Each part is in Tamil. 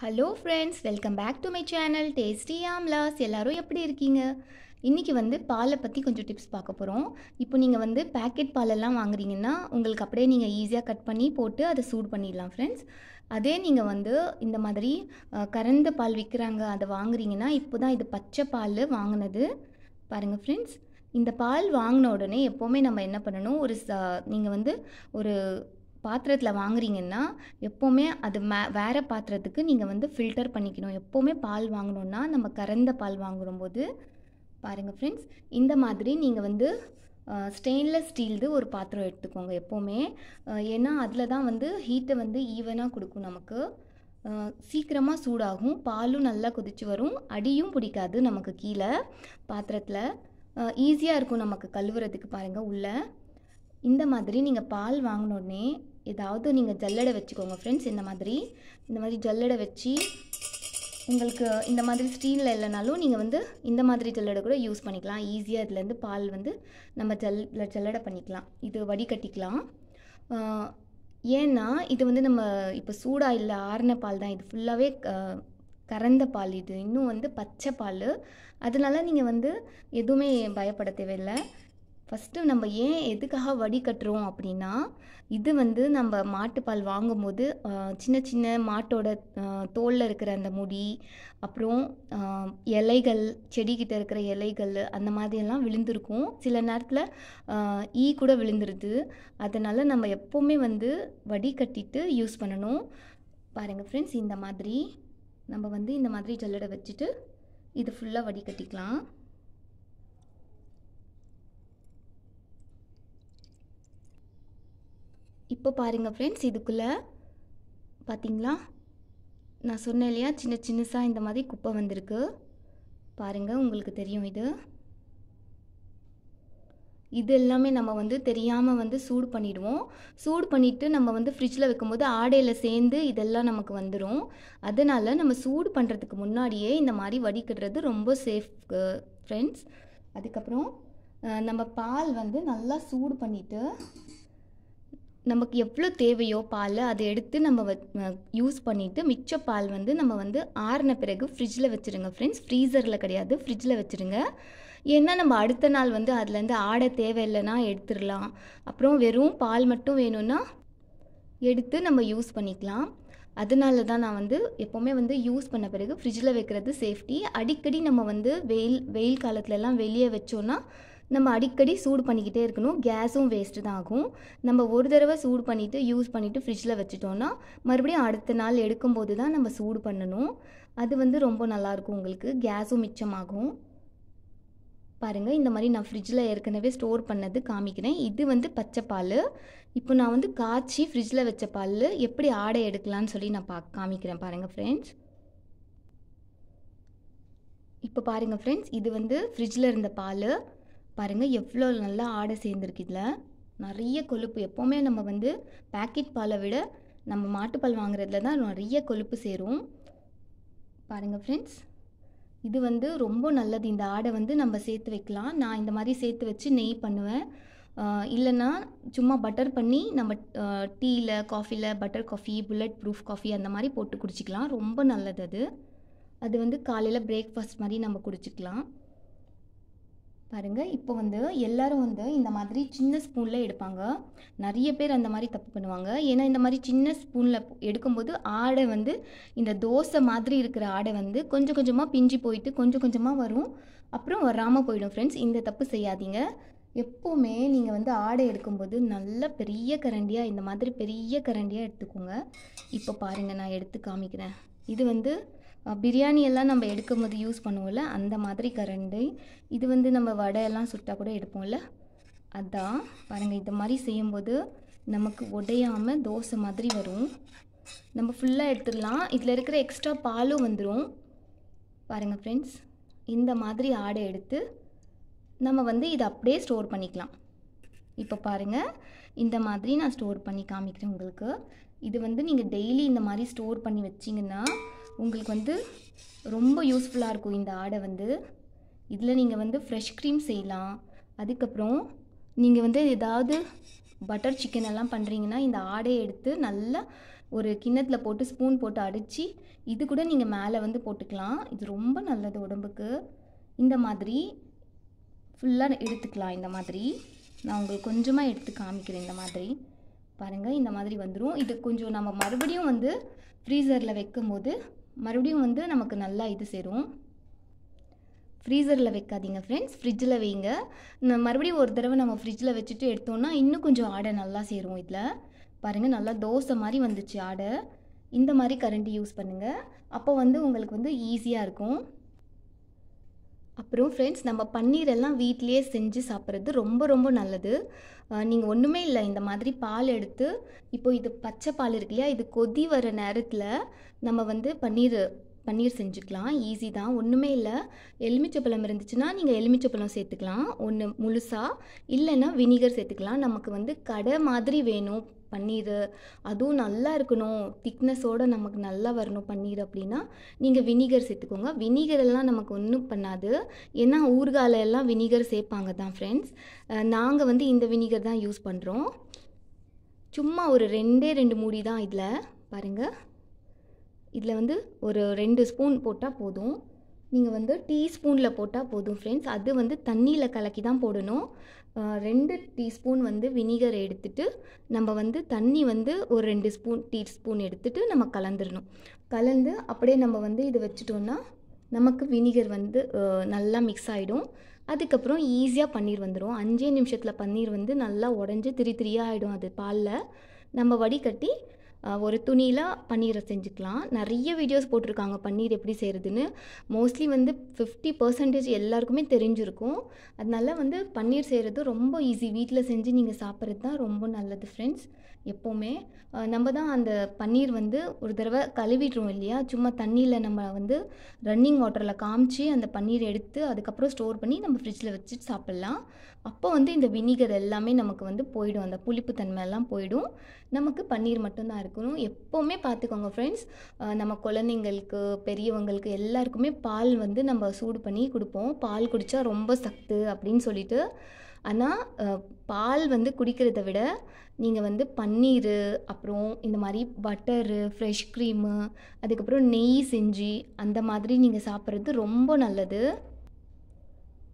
hello friends welcome back to my channel tasty ஆம்லாஸ் எல்லோரும் எப்படி இருக்கீங்க இன்றைக்கி வந்து பாலை பற்றி கொஞ்சம் டிப்ஸ் பார்க்க போகிறோம் இப்போ நீங்கள் வந்து பேக்கெட் பாலெல்லாம் வாங்குறீங்கன்னா உங்களுக்கு அப்படியே நீங்கள் ஈஸியாக கட் பண்ணி போட்டு அதை சூட் பண்ணிடலாம் ஃப்ரெண்ட்ஸ் அதே நீங்கள் வந்து இந்த மாதிரி கறந்த பால் விற்கிறாங்க அதை வாங்குறீங்கன்னா இப்போ தான் இது பச்சை பால் வாங்கினது பாருங்கள் ஃப்ரெண்ட்ஸ் இந்த பால் வாங்கின உடனே எப்போவுமே நம்ம என்ன பண்ணணும் ஒரு ச நீங்கள் வந்து ஒரு பாத்திரத்தில் வாங்குறீங்கன்னா எப்போவுமே அது மே வேறு பாத்திரத்துக்கு நீங்கள் வந்து ஃபில்டர் பண்ணிக்கணும் எப்போவுமே பால் வாங்கணுன்னா நம்ம கறந்த பால் வாங்கும்போது பாருங்கள் ஃப்ரெண்ட்ஸ் இந்த மாதிரி நீங்கள் வந்து ஸ்டெயின்லெஸ் ஸ்டீல்து ஒரு பாத்திரம் எடுத்துக்கோங்க எப்போவுமே ஏன்னா அதில் தான் வந்து ஹீட்டை வந்து ஈவனாக கொடுக்கும் நமக்கு சீக்கிரமாக சூடாகும் பாலும் நல்லா கொதிச்சு வரும் அடியும் பிடிக்காது நமக்கு கீழே பாத்திரத்தில் ஈஸியாக இருக்கும் நமக்கு கழுவுறதுக்கு பாருங்கள் உள்ளே இந்த மாதிரி நீங்கள் பால் வாங்கினோடனே ஏதாவது நீங்கள் ஜல்லடை வச்சுக்கோங்க ஃப்ரெண்ட்ஸ் இந்த மாதிரி இந்த மாதிரி ஜல்லடை வச்சு உங்களுக்கு இந்த மாதிரி ஸ்டீலில் இல்லைனாலும் நீங்கள் வந்து இந்த மாதிரி ஜல்லடை கூட யூஸ் பண்ணிக்கலாம் ஈஸியாக இதுலேருந்து பால் வந்து நம்ம ஜல் ஜல்லடை பண்ணிக்கலாம் இது வடிகட்டிக்கலாம் ஏன்னா இது வந்து நம்ம இப்போ சூடாக இல்லை ஆறின பால் தான் இது ஃபுல்லாகவே கறந்த பால் இது இன்னும் வந்து பச்சை பால் அதனால நீங்கள் வந்து எதுவுமே பயப்பட தேவையில்லை ஃபஸ்ட்டு நம்ம ஏன் எதுக்காக வடிகட்டுறோம் அப்படின்னா இது வந்து நம்ம மாட்டுப்பால் வாங்கும்போது சின்ன சின்ன மாட்டோட தோலில் இருக்கிற அந்த முடி அப்புறம் இலைகள் செடிக்கிட்ட இருக்கிற இலைகள் அந்த மாதிரியெல்லாம் விழுந்திருக்கும் சில நேரத்தில் ஈ கூட விழுந்துருது அதனால் நம்ம எப்போவுமே வந்து கட்டிட்டு யூஸ் பண்ணணும் பாருங்கள் ஃப்ரெண்ட்ஸ் இந்த மாதிரி நம்ம வந்து இந்த மாதிரி ஜல்லடை வச்சுட்டு இது ஃபுல்லாக வடிகட்டிக்கலாம் இப்போ பாருங்கள் ஃப்ரெண்ட்ஸ் இதுக்குள்ளே பார்த்தீங்களா நான் சொன்னேன் இல்லையா சின்ன சின்னசாக இந்த மாதிரி குப்பை வந்திருக்கு பாருங்கள் உங்களுக்கு தெரியும் இது இது எல்லாமே நம்ம வந்து தெரியாமல் வந்து சூடு பண்ணிவிடுவோம் சூடு பண்ணிவிட்டு நம்ம வந்து ஃப்ரிட்ஜில் வைக்கும்போது ஆடையில் சேர்ந்து இதெல்லாம் நமக்கு வந்துடும் அதனால் நம்ம சூடு பண்ணுறதுக்கு முன்னாடியே இந்த மாதிரி வடிக்கிறது ரொம்ப சேஃப் ஃப்ரெண்ட்ஸ் அதுக்கப்புறம் நம்ம பால் வந்து நல்லா சூடு பண்ணிவிட்டு நமக்கு எவ்வளோ தேவையோ பால் அதை எடுத்து நம்ம வ யூஸ் பண்ணிவிட்டு மிச்ச பால் வந்து நம்ம வந்து ஆறின பிறகு ஃப்ரிட்ஜில் வச்சுருங்க ஃப்ரெண்ட்ஸ் ஃப்ரீசரில் கிடையாது ஃப்ரிட்ஜில் வச்சுருங்க ஏன்னா நம்ம அடுத்த நாள் வந்து அதுலேருந்து ஆட தேவையில்லைன்னா எடுத்துடலாம் அப்புறம் வெறும் பால் மட்டும் வேணும்னா எடுத்து நம்ம யூஸ் பண்ணிக்கலாம் அதனால தான் நான் வந்து எப்போவுமே வந்து யூஸ் பண்ண பிறகு ஃப்ரிட்ஜில் வைக்கிறது சேஃப்டி அடிக்கடி நம்ம வந்து வெயில் வெயில் காலத்துலலாம் வெளியே வச்சோன்னா நம்ம அடிக்கடி சூடு பண்ணிக்கிட்டே இருக்கணும் கேஸும் வேஸ்ட்டு தான் ஆகும் நம்ம ஒரு தடவை சூடு பண்ணிவிட்டு யூஸ் பண்ணிவிட்டு ஃப்ரிட்ஜில் வச்சுட்டோன்னா மறுபடியும் அடுத்த நாள் எடுக்கும்போது தான் நம்ம சூடு பண்ணணும் அது வந்து ரொம்ப நல்லாயிருக்கும் உங்களுக்கு கேஸும் மிச்சமாகும் பாருங்கள் இந்த மாதிரி நான் ஃப்ரிட்ஜில் ஏற்கனவே ஸ்டோர் பண்ணது காமிக்கிறேன் இது வந்து பச்சை பால் இப்போ நான் வந்து காய்ச்சி ஃப்ரிட்ஜில் வச்ச பால் எப்படி ஆடை எடுக்கலான்னு சொல்லி நான் பா காமிக்கிறேன் பாருங்கள் ஃப்ரெண்ட்ஸ் இப்போ பாருங்கள் ஃப்ரெண்ட்ஸ் இது வந்து ஃப்ரிட்ஜில் இருந்த பால் பாருங்கள் எவ்வளோ நல்லா ஆடை சேர்ந்துருக்கு இதில் நிறைய கொழுப்பு எப்போவுமே நம்ம வந்து பேக்கெட் பாலை விட நம்ம மாட்டுப்பால் வாங்குறதுல தான் நிறைய கொழுப்பு சேரும் பாருங்கள் ஃப்ரெண்ட்ஸ் இது வந்து ரொம்ப நல்லது இந்த ஆடை வந்து நம்ம சேர்த்து வைக்கலாம் நான் இந்த மாதிரி சேர்த்து வச்சு நெய் பண்ணுவேன் இல்லைன்னா சும்மா பட்டர் பண்ணி நம்ம டீயில் காஃபியில் butter coffee bulletproof coffee அந்த மாதிரி போட்டு குடிச்சிக்கலாம் ரொம்ப நல்லது அது அது வந்து காலையில் பிரேக்ஃபாஸ்ட் மாதிரி நம்ம குடிச்சிக்கலாம் பாருங்கள் இப்போ வந்து எல்லோரும் வந்து இந்த மாதிரி சின்ன ஸ்பூனில் எடுப்பாங்க நிறைய பேர் அந்த மாதிரி தப்பு பண்ணுவாங்க ஏன்னா இந்த மாதிரி சின்ன ஸ்பூனில் எடுக்கும்போது ஆடை வந்து இந்த தோசை மாதிரி இருக்கிற ஆடை வந்து கொஞ்சம் கொஞ்சமாக பிஞ்சு போயிட்டு கொஞ்சம் கொஞ்சமாக வரும் அப்புறம் வராமல் போயிடும் ஃப்ரெண்ட்ஸ் இந்த தப்பு செய்யாதீங்க எப்போவுமே நீங்கள் வந்து ஆடை எடுக்கும்போது நல்ல பெரிய கரண்டியாக இந்த மாதிரி பெரிய கரண்டியாக எடுத்துக்கோங்க இப்போ பாருங்கள் நான் எடுத்து காமிக்கிறேன் இது வந்து பிரியாணி எல்லாம் நம்ம எடுக்கும் போது யூஸ் பண்ணுவோம்ல அந்த மாதிரி கரண்டு இது வந்து நம்ம வடை எல்லாம் சுட்டால் கூட எடுப்போம்ல அதான் பாருங்கள் இந்த மாதிரி செய்யும்போது நமக்கு உடையாமல் தோசை மாதிரி வரும் நம்ம ஃபுல்லாக எடுத்துடலாம் இதில் இருக்கிற எக்ஸ்ட்ரா பாலும் வந்துடும் பாருங்கள் ஃப்ரெண்ட்ஸ் இந்த மாதிரி ஆடை எடுத்து நம்ம வந்து இதை அப்படியே ஸ்டோர் பண்ணிக்கலாம் இப்போ பாருங்கள் இந்த மாதிரி நான் ஸ்டோர் பண்ணி காமிக்கிறேன் உங்களுக்கு இது வந்து நீங்கள் டெய்லி இந்த மாதிரி ஸ்டோர் பண்ணி வச்சிங்கன்னா உங்களுக்கு வந்து ரொம்ப யூஸ்ஃபுல்லாக இருக்கும் இந்த ஆடை வந்து இதில் நீங்கள் வந்து ஃப்ரெஷ் க்ரீம் செய்யலாம் அதுக்கப்புறம் நீங்கள் வந்து ஏதாவது பட்டர் சிக்கன் எல்லாம் பண்ணுறீங்கன்னா இந்த ஆடையை எடுத்து நல்லா ஒரு கிண்ணத்தில் போட்டு ஸ்பூன் போட்டு அடித்து இது கூட நீங்கள் மேலே வந்து போட்டுக்கலாம் இது ரொம்ப நல்லது உடம்புக்கு இந்த மாதிரி ஃபுல்லாக எடுத்துக்கலாம் இந்த மாதிரி நான் உங்களுக்கு கொஞ்சமாக எடுத்து காமிக்கிறேன் இந்த மாதிரி பாருங்கள் இந்த மாதிரி வந்துடும் இது கொஞ்சம் நம்ம மறுபடியும் வந்து ஃப்ரீசரில் வைக்கும்போது மறுபடியும் வந்து நமக்கு நல்லா இது சேரும் ஃப்ரீசரில் வைக்காதீங்க ஃப்ரெண்ட்ஸ் ஃப்ரிட்ஜில் வைங்க மறுபடியும் ஒரு தடவை நம்ம ஃப்ரிட்ஜில் வச்சுட்டு எடுத்தோம்னா இன்னும் கொஞ்சம் ஆடை நல்லா சேரும் இதில் பாருங்கள் நல்லா தோசை மாதிரி வந்துச்சு ஆடை இந்த மாதிரி கரண்ட்டு யூஸ் பண்ணுங்கள் அப்போ வந்து உங்களுக்கு வந்து ஈஸியாக இருக்கும் அப்புறம் ஃப்ரெண்ட்ஸ் நம்ம பன்னீரெல்லாம் வீட்டிலேயே செஞ்சு சாப்பிட்றது ரொம்ப ரொம்ப நல்லது நீங்கள் ஒன்றுமே இல்லை இந்த மாதிரி பால் எடுத்து இப்போ இது பச்சை பால் இருக்கு இல்லையா இது கொதி வர நேரத்தில் நம்ம வந்து பன்னீர் பன்னீர் செஞ்சுக்கலாம் ஈஸி தான் ஒன்றுமே இல்லை எலுமிச்சப்பழம் இருந்துச்சுன்னா நீங்கள் எலுமிச்சப்பழம் சேர்த்துக்கலாம் ஒன்று முழுசாக இல்லைன்னா வினிகர் சேர்த்துக்கலாம் நமக்கு வந்து கடை மாதிரி வேணும் பன்னீர் அதுவும் நல்லா இருக்கணும் திக்னஸோடு நமக்கு நல்லா வரணும் பன்னீர் அப்படின்னா நீங்கள் வினிகர் சேர்த்துக்கோங்க வினிகர் எல்லாம் நமக்கு ஒன்றும் பண்ணாது ஏன்னா ஊர்கால எல்லாம் வினிகர் சேர்ப்பாங்க தான் ஃப்ரெண்ட்ஸ் நாங்கள் வந்து இந்த வினிகர் தான் யூஸ் பண்ணுறோம் சும்மா ஒரு ரெண்டே ரெண்டு மூடி தான் இதில் பாருங்கள் இதில் வந்து ஒரு ரெண்டு ஸ்பூன் போட்டால் போதும் நீங்கள் வந்து டீஸ்பூனில் போட்டால் போதும் ஃப்ரெண்ட்ஸ் அது வந்து தண்ணியில் கலக்கி தான் போடணும் ரெண்டு டீஸ்பூன் வந்து வினிகர் எடுத்துட்டு நம்ம வந்து தண்ணி வந்து ஒரு ரெண்டு ஸ்பூன் டீஸ்பூன் எடுத்துகிட்டு நம்ம கலந்துடணும் கலந்து அப்படியே நம்ம வந்து இதை வச்சுட்டோன்னா நமக்கு வினிகர் வந்து நல்லா மிக்ஸ் ஆகிடும் அதுக்கப்புறம் ஈஸியாக பன்னீர் வந்துடும் அஞ்சே நிமிஷத்தில் பன்னீர் வந்து நல்லா உடஞ்சி திரி திரியாக ஆகிடும் அது பாலில் நம்ம வடிகட்டி ஒரு துணியில் பன்னீரை செஞ்சுக்கலாம் நிறைய வீடியோஸ் போட்டிருக்காங்க பன்னீர் எப்படி செய்கிறதுன்னு மோஸ்ட்லி வந்து ஃபிஃப்டி பர்சன்டேஜ் எல்லாருக்குமே தெரிஞ்சிருக்கும் அதனால வந்து பன்னீர் செய்கிறது ரொம்ப ஈஸி வீட்டில் செஞ்சு நீங்கள் சாப்பிட்றது தான் ரொம்ப நல்லது ஃப்ரெண்ட்ஸ் எப்போவுமே நம்ம தான் அந்த பன்னீர் வந்து ஒரு தடவை கழுவிடுறோம் இல்லையா சும்மா தண்ணியில் நம்ம வந்து ரன்னிங் வாட்டரில் காமிச்சு அந்த பன்னீர் எடுத்து அதுக்கப்புறம் ஸ்டோர் பண்ணி நம்ம ஃப்ரிட்ஜில் வச்சு சாப்பிட்லாம் அப்போ வந்து இந்த வினிகர் எல்லாமே நமக்கு வந்து போயிடும் அந்த புளிப்பு தன்மை எல்லாம் போயிடும் நமக்கு பன்னீர் மட்டும்தான் இருக்கணும் எப்போவுமே பார்த்துக்கோங்க ஃப்ரெண்ட்ஸ் நம்ம குழந்தைங்களுக்கு பெரியவங்களுக்கு எல்லாருக்குமே பால் வந்து நம்ம சூடு பண்ணி கொடுப்போம் பால் குடித்தா ரொம்ப சத்து அப்படின்னு சொல்லிட்டு ஆனால் பால் வந்து குடிக்கிறத விட நீங்கள் வந்து பன்னீர் அப்புறம் இந்த மாதிரி பட்டரு ஃப்ரெஷ் க்ரீமு அதுக்கப்புறம் நெய் செஞ்சு அந்த மாதிரி நீங்கள் சாப்பிட்றது ரொம்ப நல்லது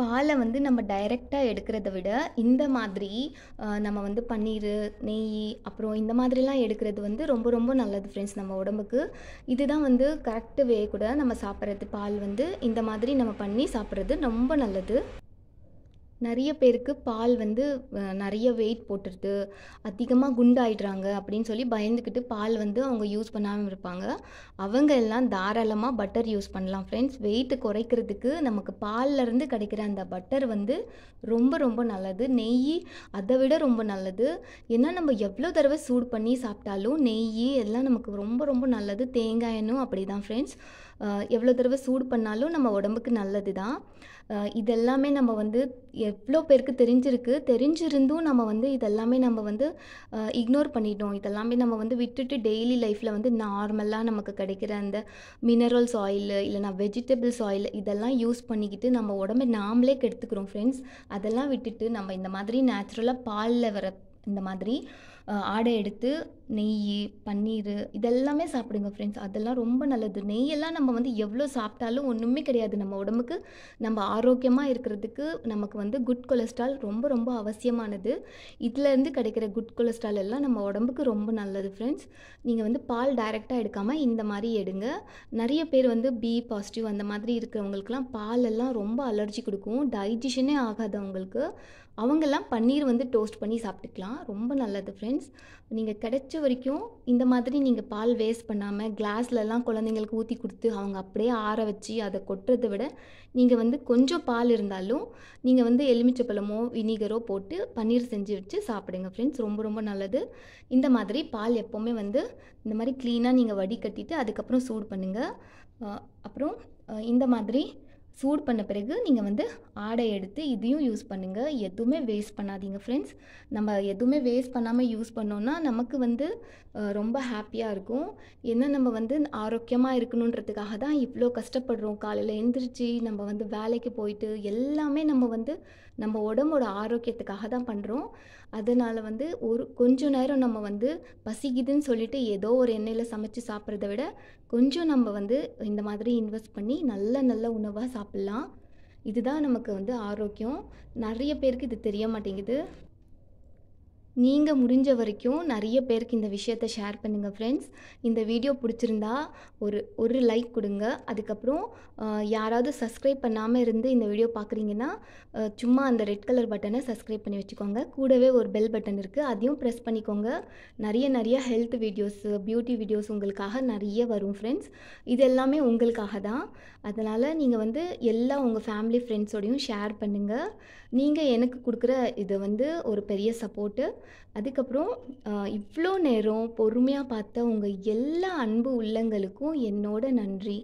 பாலை வந்து நம்ம டைரெக்டாக எடுக்கிறத விட இந்த மாதிரி நம்ம வந்து பன்னீர் நெய் அப்புறம் இந்த மாதிரிலாம் எடுக்கிறது வந்து ரொம்ப ரொம்ப நல்லது ஃப்ரெண்ட்ஸ் நம்ம உடம்புக்கு இதுதான் வந்து கரெக்டு வே கூட நம்ம சாப்பிட்றது பால் வந்து இந்த மாதிரி நம்ம பண்ணி சாப்பிட்றது ரொம்ப நல்லது நிறைய பேருக்கு பால் வந்து நிறைய வெயிட் போட்டுருது அதிகமாக குண்டாயிடுறாங்க அப்படின்னு சொல்லி பயந்துக்கிட்டு பால் வந்து அவங்க யூஸ் பண்ணாமல் இருப்பாங்க அவங்க எல்லாம் தாராளமாக பட்டர் யூஸ் பண்ணலாம் ஃப்ரெண்ட்ஸ் வெயிட்டு குறைக்கிறதுக்கு நமக்கு பால்லேருந்து கிடைக்கிற அந்த பட்டர் வந்து ரொம்ப ரொம்ப நல்லது நெய் அதை விட ரொம்ப நல்லது ஏன்னா நம்ம எவ்வளோ தடவை சூடு பண்ணி சாப்பிட்டாலும் நெய் எல்லாம் நமக்கு ரொம்ப ரொம்ப நல்லது தேங்காயனும் அப்படி தான் ஃப்ரெண்ட்ஸ் எவ்வளோ தடவை சூடு பண்ணாலும் நம்ம உடம்புக்கு நல்லது தான் இதெல்லாமே நம்ம வந்து எவ்வளோ பேருக்கு தெரிஞ்சிருக்கு தெரிஞ்சிருந்தும் நம்ம வந்து இதெல்லாமே நம்ம வந்து இக்னோர் பண்ணிட்டோம் இதெல்லாமே நம்ம வந்து விட்டுட்டு டெய்லி லைஃப்பில் வந்து நார்மலாக நமக்கு கிடைக்கிற அந்த மினரல்ஸ் ஆயில் இல்லைனா வெஜிடபிள்ஸ் ஆயில் இதெல்லாம் யூஸ் பண்ணிக்கிட்டு நம்ம உடம்பை நாமளே கெடுத்துக்கிறோம் ஃப்ரெண்ட்ஸ் அதெல்லாம் விட்டுட்டு நம்ம இந்த மாதிரி நேச்சுரலாக பாலில் வர இந்த மாதிரி ஆடை எடுத்து நெய் பன்னீர் இதெல்லாமே சாப்பிடுங்க ஃப்ரெண்ட்ஸ் அதெல்லாம் ரொம்ப நல்லது நெய்யெல்லாம் நம்ம வந்து எவ்வளோ சாப்பிட்டாலும் ஒன்றுமே கிடையாது நம்ம உடம்புக்கு நம்ம ஆரோக்கியமாக இருக்கிறதுக்கு நமக்கு வந்து குட் கொலஸ்ட்ரால் ரொம்ப ரொம்ப அவசியமானது இதுலேருந்து கிடைக்கிற குட் கொலஸ்ட்ரால் எல்லாம் நம்ம உடம்புக்கு ரொம்ப நல்லது ஃப்ரெண்ட்ஸ் நீங்கள் வந்து பால் டைரெக்டாக எடுக்காமல் இந்த மாதிரி எடுங்க நிறைய பேர் வந்து பி பாசிட்டிவ் அந்த மாதிரி இருக்கிறவங்களுக்குலாம் பாலெல்லாம் ரொம்ப அலர்ஜி கொடுக்கும் டைஜஷனே ஆகாதவங்களுக்கு அவங்கெல்லாம் பன்னீர் வந்து டோஸ்ட் பண்ணி சாப்பிட்டுக்கலாம் ரொம்ப நல்லது ஃப்ரெண்ட்ஸ் ஃப்ரெண்ட்ஸ் நீங்கள் கிடைச்ச வரைக்கும் இந்த மாதிரி நீங்கள் பால் வேஸ்ட் பண்ணாமல் கிளாஸ்லலாம் குழந்தைங்களுக்கு ஊற்றி கொடுத்து அவங்க அப்படியே ஆற வச்சு அதை கொட்டுறதை விட நீங்கள் வந்து கொஞ்சம் பால் இருந்தாலும் நீங்கள் வந்து எலுமிச்சப்பழமோ வினிகரோ போட்டு பன்னீர் செஞ்சு வச்சு சாப்பிடுங்க ஃப்ரெண்ட்ஸ் ரொம்ப ரொம்ப நல்லது இந்த மாதிரி பால் எப்போவுமே வந்து இந்த மாதிரி க்ளீனாக நீங்கள் வடிகட்டிட்டு அதுக்கப்புறம் சூடு பண்ணுங்கள் அப்புறம் இந்த மாதிரி சூடு பண்ண பிறகு நீங்கள் வந்து ஆடை எடுத்து இதையும் யூஸ் பண்ணுங்கள் எதுவுமே வேஸ்ட் பண்ணாதீங்க ஃப்ரெண்ட்ஸ் நம்ம எதுவுமே வேஸ்ட் பண்ணாமல் யூஸ் பண்ணோன்னா நமக்கு வந்து ரொம்ப ஹாப்பியாக இருக்கும் ஏன்னா நம்ம வந்து ஆரோக்கியமாக இருக்கணுன்றதுக்காக தான் இவ்வளோ கஷ்டப்படுறோம் காலையில் எழுந்திரிச்சு நம்ம வந்து வேலைக்கு போயிட்டு எல்லாமே நம்ம வந்து நம்ம உடம்போட ஆரோக்கியத்துக்காக தான் பண்ணுறோம் அதனால் வந்து ஒரு கொஞ்சம் நேரம் நம்ம வந்து பசிக்குதுன்னு சொல்லிட்டு ஏதோ ஒரு எண்ணெயில் சமைச்சு சாப்பிட்றத விட கொஞ்சம் நம்ம வந்து இந்த மாதிரி இன்வெஸ்ட் பண்ணி நல்ல நல்ல உணவாக சாப்பிட்றோம் சாப்பிட்லாம் இதுதான் நமக்கு வந்து ஆரோக்கியம் நிறைய பேருக்கு இது தெரிய மாட்டேங்குது நீங்கள் முடிஞ்ச வரைக்கும் நிறைய பேருக்கு இந்த விஷயத்தை ஷேர் பண்ணுங்கள் ஃப்ரெண்ட்ஸ் இந்த வீடியோ பிடிச்சிருந்தா ஒரு ஒரு லைக் கொடுங்க அதுக்கப்புறம் யாராவது சப்ஸ்கிரைப் பண்ணாமல் இருந்து இந்த வீடியோ பார்க்குறீங்கன்னா சும்மா அந்த ரெட் கலர் பட்டனை சப்ஸ்கிரைப் பண்ணி வச்சுக்கோங்க கூடவே ஒரு பெல் பட்டன் இருக்குது அதையும் ப்ரெஸ் பண்ணிக்கோங்க நிறைய நிறைய ஹெல்த் வீடியோஸ் பியூட்டி வீடியோஸ் உங்களுக்காக நிறைய வரும் ஃப்ரெண்ட்ஸ் இது எல்லாமே உங்களுக்காக தான் அதனால் நீங்கள் வந்து எல்லா உங்கள் ஃபேமிலி ஃப்ரெண்ட்ஸோடையும் ஷேர் பண்ணுங்கள் நீங்கள் எனக்கு கொடுக்குற இது வந்து ஒரு பெரிய சப்போர்ட்டு அதுக்கப்புறம் இவ்வளோ நேரம் பொறுமையாக பார்த்த உங்கள் எல்லா அன்பு உள்ளங்களுக்கும் என்னோட நன்றி